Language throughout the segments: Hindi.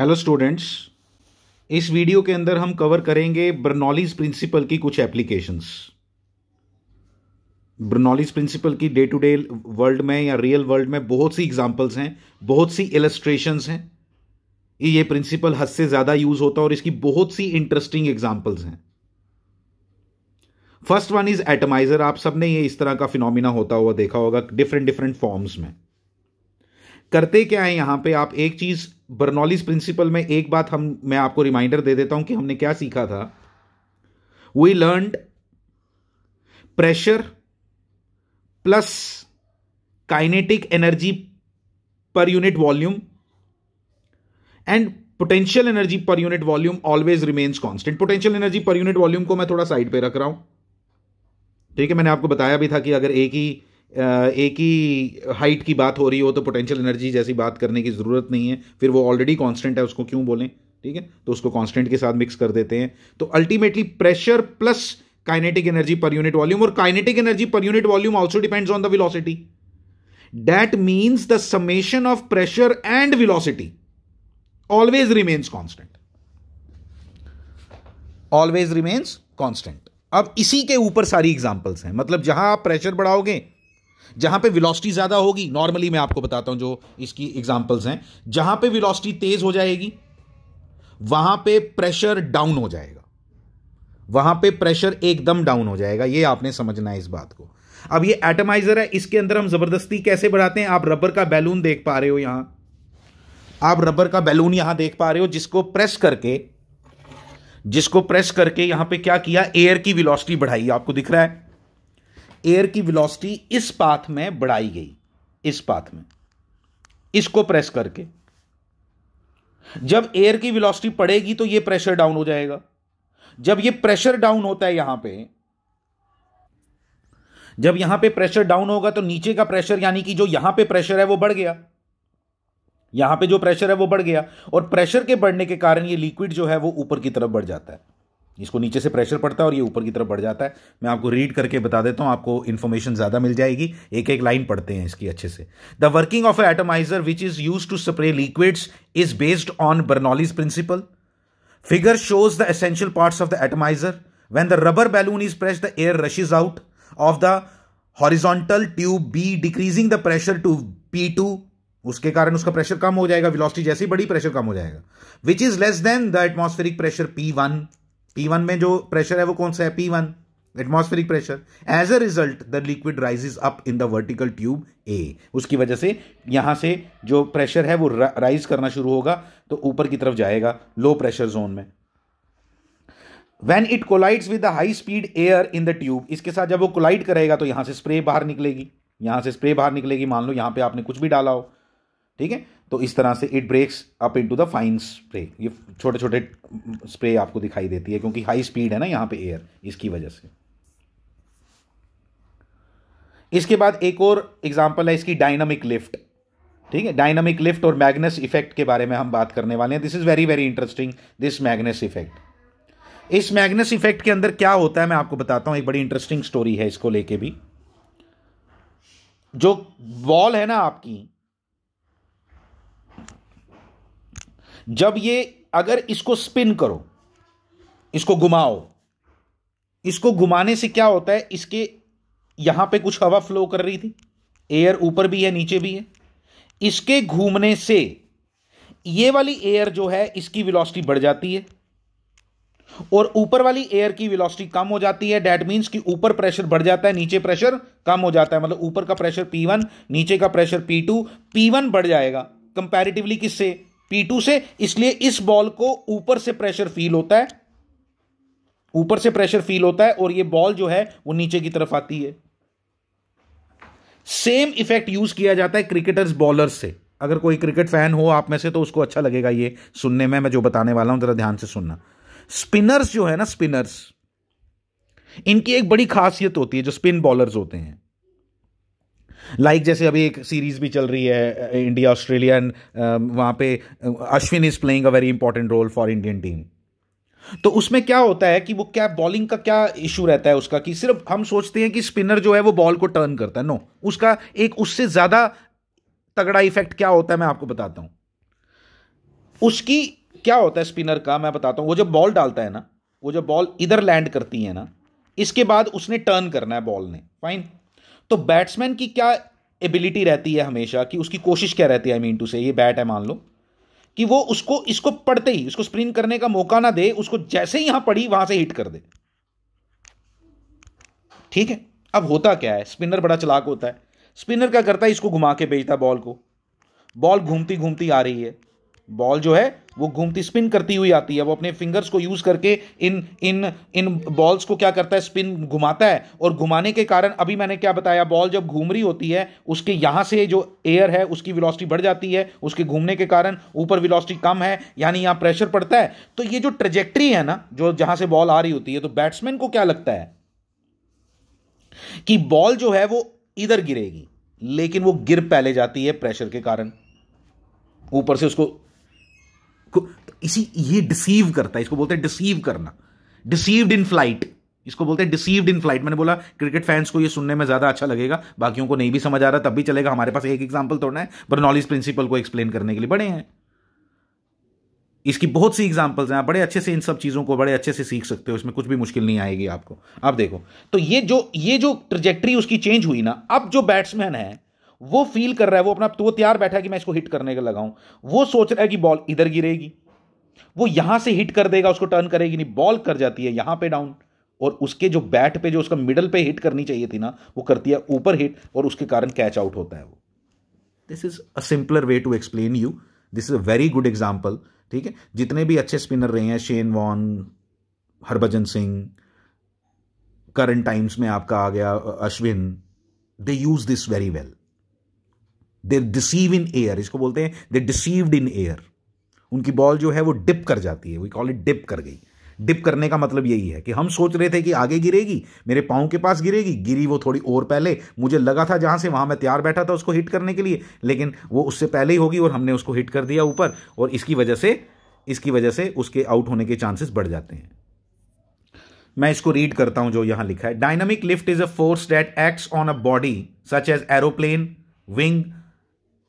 हेलो स्टूडेंट्स इस वीडियो के अंदर हम कवर करेंगे ब्रनॉलीज प्रिंसिपल की कुछ एप्लीकेशंस ब्रनॉलीज प्रिंसिपल की डे टू डे वर्ल्ड में या रियल वर्ल्ड में बहुत सी एग्जांपल्स हैं बहुत सी इलस्ट्रेशंस हैं ये प्रिंसिपल हद से ज़्यादा यूज़ होता है और इसकी बहुत सी इंटरेस्टिंग एग्जाम्पल्स हैं फर्स्ट वन इज एटमाइजर आप सबने ये इस तरह का फिनोमिना होता हुआ देखा होगा डिफरेंट डिफरेंट फॉर्म्स में करते क्या है यहाँ पे आप एक चीज़ बर्नॉलिस प्रिंसिपल में एक बात हम मैं आपको रिमाइंडर दे देता हूं कि हमने क्या सीखा था we learn pressure plus kinetic energy per unit volume and potential energy per unit volume always remains constant potential energy per unit volume को मैं थोड़ा साइड पे रख रहा हूं ठीक है मैंने आपको बताया भी था कि अगर एक ही एक ही हाइट की बात हो रही हो तो पोटेंशियल एनर्जी जैसी बात करने की ज़रूरत नहीं है फिर वो ऑलरेडी कांस्टेंट है उसको क्यों बोलें ठीक है तो उसको कांस्टेंट के साथ मिक्स कर देते हैं तो ultimately pressure plus kinetic energy per unit volume और kinetic energy per unit volume also depends on the velocity that means the summation of pressure and velocity always remains constant always remains constant अब इसी के ऊपर सारी एग्जाम्पल्स हैं मतलब जहां आप प्रेशर बढ़ाओगे जहां पे वेलोसिटी ज़्यादा होगी नॉर्मली मैं आपको बताता हूं जो इसकी एग्जांपल्स हैं जहां पे वेलोसिटी तेज़ हो जाएगी वहां पे प्रेशर डाउन हो जाएगा वहां पे प्रेशर एकदम डाउन हो जाएगा ये आपने समझना है इस बात को अब ये एटमाइजर है इसके अंदर हम ज़बरदस्ती कैसे बढ़ाते हैं आप रबर का बैलून देख पा रहे हो यहां आप रबर का बैलून यहां देख पा रहे हो जिसको प्रेस करके जिसको प्रेस करके यहां पे क्या किया एयर की वेलोसिटी बढ़ाई आपको दिख रहा है एयर की वेलोसिटी इस पाथ में बढ़ाई गई इस पाथ में इसको प्रेस करके जब एयर की वेलोसिटी पड़ेगी तो ये प्रेशर डाउन हो जाएगा जब ये प्रेशर डाउन होता है यहां पे जब यहां पे प्रेशर डाउन होगा तो नीचे का प्रेशर यानी कि जो यहां पे प्रेशर है वो बढ़ गया यहां पे जो प्रेशर है वो बढ़ गया और प्रेशर के बढ़ने के कारण ये लिक्विड जो है वो ऊपर की तरफ बढ़ जाता है इसको नीचे से प्रेशर पड़ता है और ये ऊपर की तरफ बढ़ जाता है मैं आपको रीड करके बता देता हूँ आपको इन्फॉर्मेशन ज़्यादा मिल जाएगी एक एक लाइन पढ़ते हैं इसकी अच्छे से the working of atomiser which is use to spray liquids is based on Bernoulli's principle figure shows the essential parts of the atomiser the rubber balloon is press the air rush is out of the horizontal tube B decreasing the pressure to P two उसके कारण उसका प्रेशर कम हो जाएगा विलॉसिटी जैसी बड़ी प्रेशर कम हो जाएगा which is less than the atmospheric pressure P one P one में जो प्रेशर है वो कौन सा है P one atmospheric pressure as a result the liquid rises up in the vertical tube A उसकी वजह से यहां से जो प्रेशर है वो राइज करना शुरू होगा तो ऊपर की तरफ जाएगा लो प्रेशर जोन में when it collides with the high speed air in the tube इसके साथ जब वो कोलाइड करेगा तो यहां से स्प्रे बाहर निकलेगी यहां से स्प्रे बाहर निकलेगी मान लो यहां पे आपने कुछ भी डाला हो ठीक है तो इस तरह से it breaks up into the fine spray ये छोटे छोटे स्प्रे आपको दिखाई देती है क्योंकि हाई स्पीड है ना यहाँ पे एयर इसकी वजह से इसके बाद एक और एग्जाम्पल है इसकी डायनामिक लिफ्ट ठीक है डायनामिक लिफ्ट और मैग्नेस इफेक्ट के बारे में हम बात करने वाले हैं this is very very interesting this Magnus effect इस मैग्नेस इफेक्ट के अंदर क्या होता है मैं आपको बताता हूं एक बड़ी इंटरेस्टिंग स्टोरी है इसको लेके भी जो बॉल है ना आपकी जब ये अगर इसको स्पिन करो इसको घुमाओ इसको घुमाने से क्या होता है इसके यहां पे कुछ हवा फ्लो कर रही थी एयर ऊपर भी है नीचे भी है इसके घूमने से ये वाली एयर जो है इसकी वेलोसिटी बढ़ जाती है और ऊपर वाली एयर की वेलोसिटी कम हो जाती है डैट मीन्स कि ऊपर प्रेशर बढ़ जाता है नीचे प्रेशर कम हो जाता है मतलब ऊपर का प्रेशर वन नीचे का प्रेशर पी वन बढ़ जाएगा कंपेरिटिवली किससे टू से इसलिए इस बॉल को ऊपर से प्रेशर फील होता है ऊपर से प्रेशर फील होता है और ये बॉल जो है वो नीचे की तरफ आती है सेम इफेक्ट यूज किया जाता है क्रिकेटर्स बॉलर से अगर कोई क्रिकेट फैन हो आप में से तो उसको अच्छा लगेगा ये सुनने में मैं जो बताने वाला हूं जरा ध्यान से सुनना स्पिनर्स जो है ना स्पिनर्स इनकी एक बड़ी खासियत होती है जो स्पिन बॉलर्स होते हैं लाइक जैसे अभी एक सीरीज भी चल रही है इंडिया ऑस्ट्रेलिया एंड वहाँ पे Ashwin is playing a very important role for Indian team तो उसमें क्या होता है कि वो क्या बॉलिंग का क्या इशू रहता है उसका कि सिर्फ हम सोचते हैं कि स्पिनर जो है वो बॉल को टर्न करता है नो उसका एक उससे ज़्यादा तगड़ा इफेक्ट क्या होता है मैं आपको बताता हूं उसकी क्या होता है स्पिनर का मैं बताता हूँ वो जब बॉल डालता है ना वो जब बॉल इधर लैंड करती है ना इसके बाद उसने टर्न करना है बॉल ने फाइन तो बैट्समैन की क्या एबिलिटी रहती है हमेशा कि उसकी कोशिश क्या रहती है आई मीन टू से ये बैट है मान लो कि वो उसको इसको पढ़ते ही उसको स्प्रिन करने का मौका ना दे उसको जैसे ही यहां पड़ी वहां से हिट कर दे ठीक है अब होता क्या है स्पिनर बड़ा चलाक होता है स्पिनर क्या करता है इसको घुमा के भेजता है बॉल को बॉल घूमती घूमती आ रही है बॉल जो है वो घूमती स्पिन करती हुई आती है वो अपने फिंगर्स को यूज करके इन इन इन बॉल्स को क्या करता है स्पिन घुमाता है और घुमाने के कारण अभी मैंने क्या बताया बॉल जब घूम रही होती है उसके यहाँ से जो एयर है उसकी वेलोसिटी बढ़ जाती है उसके घूमने के कारण ऊपर वेलोसिटी कम है यानी यहाँ प्रेशर पड़ता है तो ये जो ट्रेजेक्ट्री है ना जो जहां से बॉल आ रही होती है तो बैट्समैन को क्या लगता है कि बॉल जो है वो इधर गिरेगी लेकिन वो गिर पहले जाती है प्रेशर के कारण ऊपर से उसको इसी ये डिसीव करता है इसको बोलते हैं डिसीव करना डिसीव्ड इन फ्लाइट इसको बोलते हैं डिसीव्ड इन फ्लाइट मैंने बोला क्रिकेट फैंस को ये सुनने में ज़्यादा अच्छा लगेगा बाकियों को नहीं भी समझ आ रहा तब भी चलेगा हमारे पास एक एग्जाम्पल तोड़ना है पर नॉलेज प्रिंसिपल को एक्सप्लेन करने के लिए बड़े हैं इसकी बहुत सी एग्जाम्पल्स हैं आप बड़े अच्छे से इन सब चीज़ों को बड़े अच्छे से सीख सकते हो इसमें कुछ भी मुश्किल नहीं आएगी आपको आप देखो तो ये जो ये जो ट्रजेक्ट्री उसकी चेंज हुई ना अब जो बैट्समैन है वो फील कर रहा है वो अपना तो वो तैयार बैठा है कि मैं इसको हिट करने का लगाऊं वो सोच रहा है कि बॉल इधर गिरेगी वो यहां से हिट कर देगा उसको टर्न करेगी नहीं बॉल कर जाती है यहां पे डाउन और उसके जो बैट पे जो उसका मिडल पे हिट करनी चाहिए थी ना वो करती है ऊपर हिट और उसके कारण कैच आउट होता है वो this is a simpler way to explain you this is a very good example ठीक है जितने भी अच्छे स्पिनर रहे हैं Shane Warne Harbhajan Singh current times में आपका आ गया Ashwin they use this very well they deceive in air इसको बोलते हैं दे डिसीव्ड इन एयर उनकी बॉल जो है वो डिप कर जाती है वी कॉल इट डिप कर गई डिप करने का मतलब यही है कि हम सोच रहे थे कि आगे गिरेगी मेरे पाँव के पास गिरेगी गिरी वो थोड़ी और पहले मुझे लगा था जहाँ से वहाँ मैं तैयार बैठा था उसको हिट करने के लिए लेकिन वो उससे पहले ही होगी और हमने उसको हिट कर दिया ऊपर और इसकी वजह से इसकी वजह से उसके आउट होने के चांसेस बढ़ जाते हैं मैं इसको रीड करता हूं जो यहां लिखा है dynamic lift is a force that acts on a body such as aeroplane wing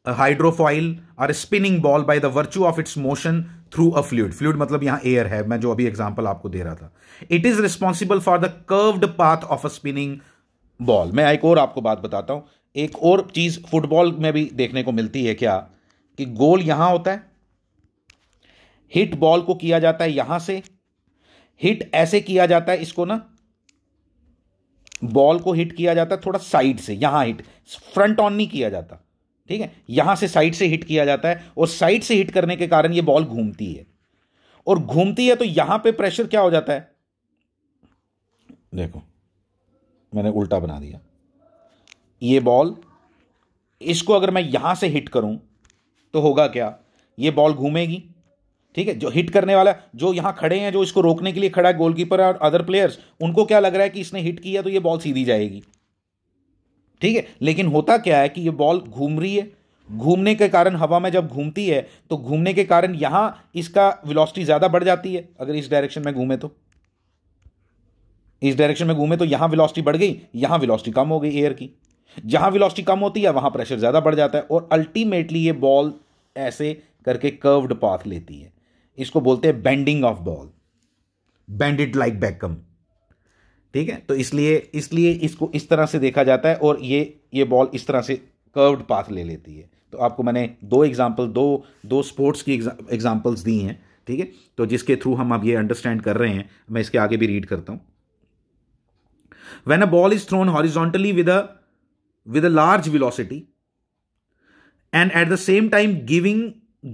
a hydrofoil or a spinning ball by the virtue of its motion through fluid fluid मतलब यहां एयर है मैं जो अभी एग्जाम्पल आपको दे रहा था it is responsible for the curved path of a spinning ball मैं एक और आपको बात बताता हूं एक और चीज फुटबॉल में भी देखने को मिलती है क्या कि गोल यहां होता है हिट बॉल को किया जाता है यहां से हिट ऐसे किया जाता है इसको ना बॉल को हिट किया जाता है थोड़ा साइड से यहां हिट फ्रंट ऑन नहीं किया जाता ठीक है यहां से साइड से हिट किया जाता है और साइड से हिट करने के कारण ये बॉल घूमती है और घूमती है तो यहां पे प्रेशर क्या हो जाता है देखो मैंने उल्टा बना दिया ये बॉल इसको अगर मैं यहां से हिट करूं तो होगा क्या ये बॉल घूमेगी ठीक है जो हिट करने वाला जो यहां खड़े हैं जो इसको रोकने के लिए खड़ा है गोलकीपर और अदर प्लेयर्स उनको क्या लग रहा है कि इसने हिट किया तो ये बॉल सीधी जाएगी ठीक है लेकिन होता क्या है कि ये बॉल घूम रही है घूमने के कारण हवा में जब घूमती है तो घूमने के कारण यहां इसका वेलोसिटी ज़्यादा बढ़ जाती है अगर इस डायरेक्शन में घूमे तो इस डायरेक्शन में घूमे तो यहां वेलोसिटी बढ़ गई यहां वेलोसिटी कम हो गई एयर की जहां वेलोसिटी कम होती है वहां प्रेशर ज़्यादा बढ़ जाता है और अल्टीमेटली ये बॉल ऐसे करके कर्व्ड पाथ लेती है इसको बोलते हैं bending of ball bended like Beckham ठीक है तो इसलिए इसलिए इसको इस तरह से देखा जाता है और ये ये बॉल इस तरह से कर्व्ड पाथ ले लेती है तो आपको मैंने दो एग्जाम्पल दो दो स्पोर्ट्स की एग्जाम्पल्स दी हैं ठीक है थीके? तो जिसके थ्रू हम अब ये अंडरस्टैंड कर रहे हैं मैं इसके आगे भी रीड करता हूं when a ball is thrown horizontally with with a large velocity and at the same time giving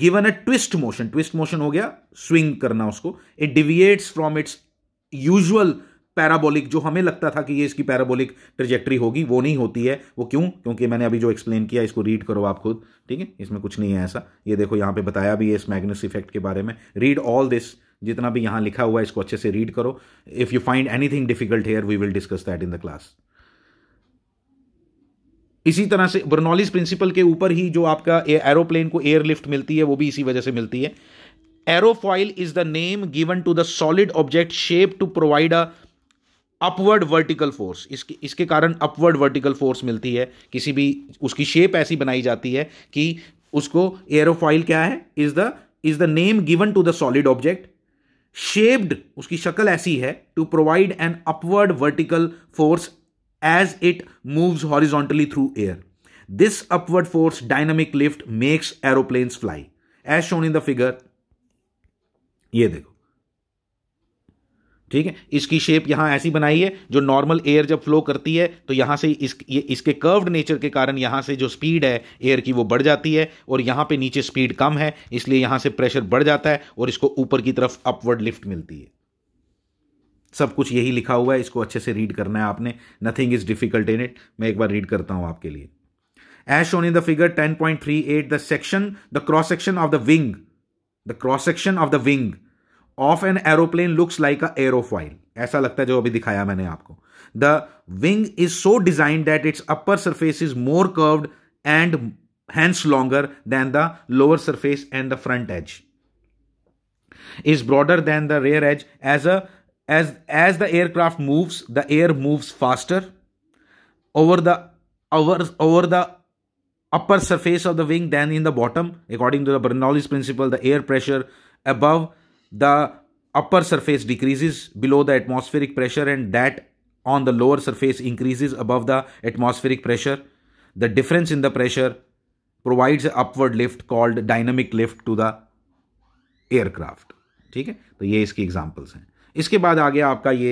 given a twist motion twist motion हो गया स्विंग करना उसको it deviates from its usual parabolic जो हमें लगता था कि ये इसकी पैराबोलिक ट्रेजेक्ट्री होगी वो नहीं होती है वो क्यों क्योंकि मैंने अभी जो एक्सप्लेन किया इसको रीड करो आप खुद ठीक है इसमें कुछ नहीं है ऐसा ये देखो यहाँ पे बताया भी है इस मैग्नस इफेक्ट के बारे में रीड ऑल दिस जितना भी यहाँ लिखा हुआ है इसको अच्छे से रीड करो if you find anything difficult here we will discuss that in the class इसी तरह से बर्नॉलिस प्रिंसिपल के ऊपर ही जो आपका एरोप्लेन को एयरलिफ्ट मिलती है वो भी इसी वजह से मिलती है aerofoil is the name given to the solid object shape to provide a upward vertical force इसके इसके कारण अपवर्ड वर्टिकल फोर्स मिलती है किसी भी उसकी शेप ऐसी बनाई जाती है कि उसको एयरोफाइल क्या है is the is the name given to the solid object shaped उसकी शक्ल ऐसी है to provide an upward vertical force as it moves horizontally through air this upward force dynamic lift makes aeroplanes fly as shown in the figure ये देखो ठीक है इसकी शेप यहां ऐसी बनाई है जो नॉर्मल एयर जब फ्लो करती है तो यहां से इस ये इसके कर्व्ड नेचर के कारण यहां से जो स्पीड है एयर की वो बढ़ जाती है और यहां पे नीचे स्पीड कम है इसलिए यहां से प्रेशर बढ़ जाता है और इसको ऊपर की तरफ अपवर्ड लिफ्ट मिलती है सब कुछ यही लिखा हुआ है इसको अच्छे से रीड करना है आपने nothing is difficult in it मैं एक बार रीड करता हूं आपके लिए as shown in the figure ten point three at the section the cross section of the wing the cross section of the wing Of an aeroplane looks like a aerofoil. ऐसा लगता है जो अभी दिखाया मैंने आपको the wing is so design that its upper surface is more curved and hence longer than the lower surface and the front edge is broader than the rear edge as a as as the aircraft moves the air moves faster over the over, over the upper surface of the wing than in the bottom according to the bernoulli's principle the air pressure above the upper surface decreases below the atmospheric pressure and that on the lower surface increases above the atmospheric pressure. The difference in the pressure provides an upward lift called dynamic lift to the aircraft ठीक है तो ये इसकी एग्जाम्पल्स हैं इसके बाद आ गया आपका ये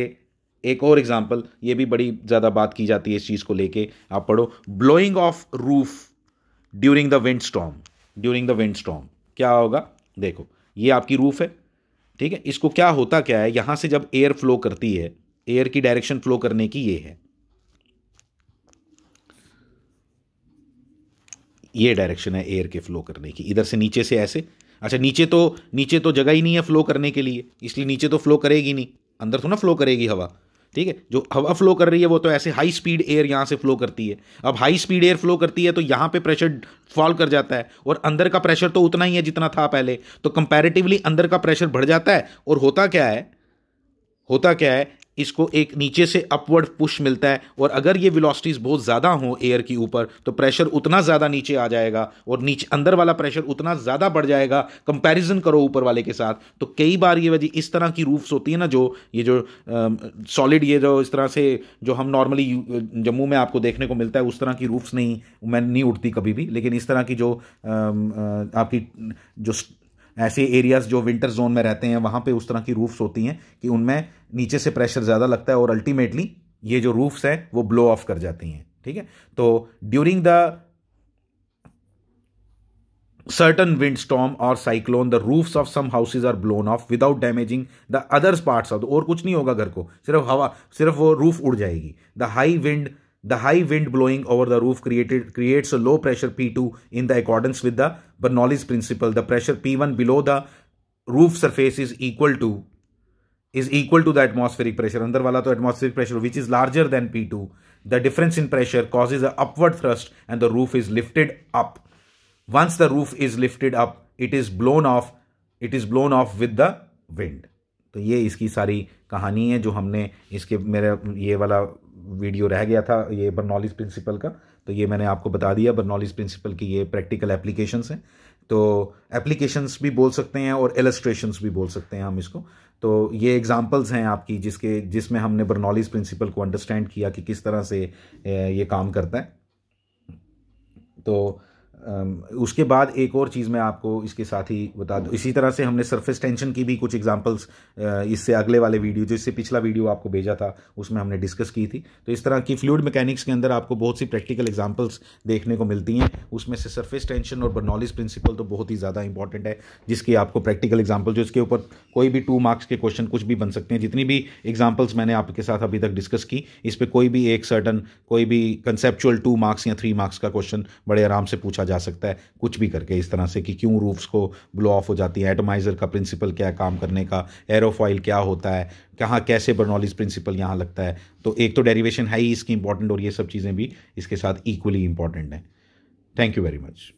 एक और एग्जाम्पल ये भी बड़ी ज़्यादा बात की जाती है इस चीज़ को लेके आप पढ़ो blowing of roof during the wind storm during the wind storm क्या होगा देखो ये आपकी रूफ है ठीक है इसको क्या होता क्या है यहां से जब एयर फ्लो करती है एयर की डायरेक्शन फ्लो करने की ये है ये डायरेक्शन है एयर के फ्लो करने की इधर से नीचे से ऐसे अच्छा नीचे तो नीचे तो जगह ही नहीं है फ्लो करने के लिए इसलिए नीचे तो फ्लो करेगी नहीं अंदर तो ना फ्लो करेगी हवा ठीक है जो हवा फ्लो कर रही है वो तो ऐसे हाई स्पीड एयर यहाँ से फ्लो करती है अब हाई स्पीड एयर फ्लो करती है तो यहाँ पे प्रेशर फॉल कर जाता है और अंदर का प्रेशर तो उतना ही है जितना था पहले तो कंपैरेटिवली अंदर का प्रेशर बढ़ जाता है और होता क्या है होता क्या है इसको एक नीचे से अपवर्ड पुश मिलता है और अगर ये वेलोसिटीज़ बहुत ज़्यादा हों एयर के ऊपर तो प्रेशर उतना ज़्यादा नीचे आ जाएगा और नीचे अंदर वाला प्रेशर उतना ज़्यादा बढ़ जाएगा कंपैरिजन करो ऊपर वाले के साथ तो कई बार ये वजह इस तरह की रूफ्स होती है ना जो ये जो सॉलिड ये जो इस तरह से जो हम नॉर्मली जम्मू में आपको देखने को मिलता है उस तरह की रूफ्स नहीं मैं नहीं उठती कभी भी लेकिन इस तरह की जो आ, आ, आपकी जो ऐसे एरियाज़ जो विंटर जोन में रहते हैं वहाँ पे उस तरह की रूफ्स होती हैं कि उनमें नीचे से प्रेशर ज़्यादा लगता है और अल्टीमेटली ये जो रूफ्स हैं वो ब्लो ऑफ कर जाती हैं ठीक है तो during the certain wind storm और cyclone the roof of some houses are blown off without damaging the others parts of और कुछ नहीं होगा घर को सिर्फ हवा सिर्फ वो रूफ उड़ जाएगी the high wind The high wind blowing over the roof created, creates a low pressure P2 in the accordance with the Bernoulli's principle. The pressure P1 below the roof surface is equal to is equal to the atmospheric pressure. Andar wala to atmospheric pressure which is larger than P2. The difference in pressure causes an upward thrust and the roof is lifted up. Once the roof is lifted up, it is blown off. It is blown off with the wind. तो ये इसकी सारी कहानी है जो हमने इसके मेरा ये वाला वीडियो रह गया था ये बर्नॉलिस प्रिंसिपल का तो ये मैंने आपको बता दिया बर्नॉलिस प्रिंसिपल की ये प्रैक्टिकल एप्लीकेशंस हैं तो एप्लीकेशंस भी बोल सकते हैं और एलस्ट्रेशंस भी बोल सकते हैं हम इसको तो ये एग्जांपल्स हैं आपकी जिसके जिसमें हमने बर्नॉलीज प्रिंसिपल को अंडरस्टैंड किया कि किस तरह से ये काम करता है तो Um, उसके बाद एक और चीज़ मैं आपको इसके साथ ही बता दूँ इसी तरह से हमने सरफेस टेंशन की भी कुछ एग्जांपल्स uh, इससे अगले वाले वीडियो जो इससे पिछला वीडियो आपको भेजा था उसमें हमने डिस्कस की थी तो इस तरह की फ्लूड मैकेनिक्स के अंदर आपको बहुत सी प्रैक्टिकल एग्जाम्पल्स देखने को मिलती हैं उसमें से सर्फेस टेंशन और बर्नॉलिस प्रिंसिपल तो बहुत ही ज़्यादा इंपॉर्टेंट है जिसकी आपको प्रैक्टिकल एग्जाम्पल जो इसके ऊपर कोई भी टू मार्क्स के क्वेश्चन कुछ भी बन सकते हैं जितनी भी एग्जाम्पल्स मैंने आपके साथ अभी तक डिस्कस की इस पर कोई भी एक सर्टन कोई भी कंसेप्चुअल टू मार्क्स या थ्री मार्क्स का क्वेश्चन बड़े आराम से पूछा जाए जा सकता है कुछ भी करके इस तरह से कि क्यों रूफ्स को ब्लो ऑफ हो जाती है एटमाइज़र का प्रिंसिपल क्या है काम करने का एरोफॉइल क्या होता है कहाँ कैसे बर्नॉलिज प्रिंसिपल यहाँ लगता है तो एक तो डेरिवेशन है ही इसकी इंपॉर्टेंट और ये सब चीज़ें भी इसके साथ इक्वली इंपॉर्टेंट हैं थैंक यू वेरी मच